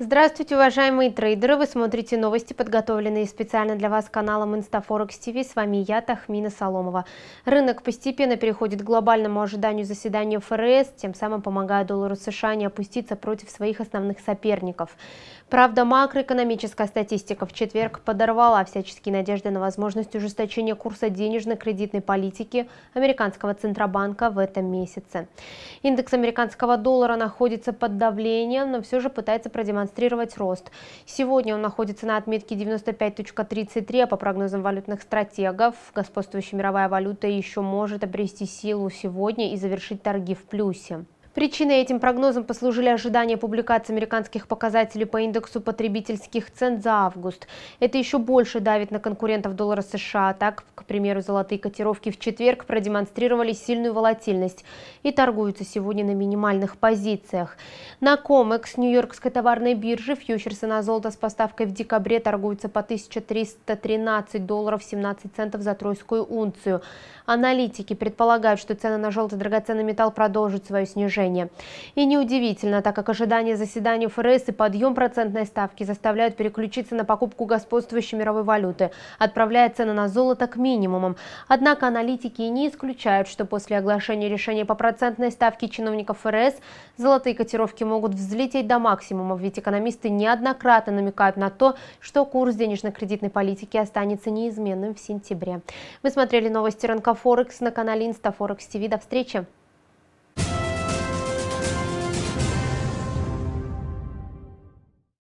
Здравствуйте, уважаемые трейдеры! Вы смотрите новости, подготовленные специально для вас каналом InstaForex TV. С вами я, Тахмина Соломова. Рынок постепенно переходит к глобальному ожиданию заседания ФРС, тем самым помогая доллару США не опуститься против своих основных соперников. Правда, макроэкономическая статистика в четверг подорвала всяческие надежды на возможность ужесточения курса денежно-кредитной политики американского Центробанка в этом месяце. Индекс американского доллара находится под давлением, но все же пытается продемонстрировать демонстрировать рост. Сегодня он находится на отметке 95.33, а по прогнозам валютных стратегов господствующая мировая валюта еще может обрести силу сегодня и завершить торги в плюсе. Причиной этим прогнозом послужили ожидания публикации американских показателей по индексу потребительских цен за август. Это еще больше давит на конкурентов доллара США. Так, к примеру, золотые котировки в четверг продемонстрировали сильную волатильность и торгуются сегодня на минимальных позициях. На COMEX Нью-Йоркской товарной биржи фьючерсы на золото с поставкой в декабре торгуются по 1313 долларов 17 центов за тройскую унцию. Аналитики предполагают, что цены на желтый драгоценный металл продолжат свое снижение снижение. И неудивительно, так как ожидания заседания ФРС и подъем процентной ставки заставляют переключиться на покупку господствующей мировой валюты, отправляя цены на золото к минимумам. Однако аналитики не исключают, что после оглашения решения по процентной ставке чиновников ФРС золотые котировки могут взлететь до максимума, ведь экономисты неоднократно намекают на то, что курс денежно-кредитной политики останется неизменным в сентябре. Вы смотрели новости рынка Форекс на канале Инстафорекс ТВ. До встречи!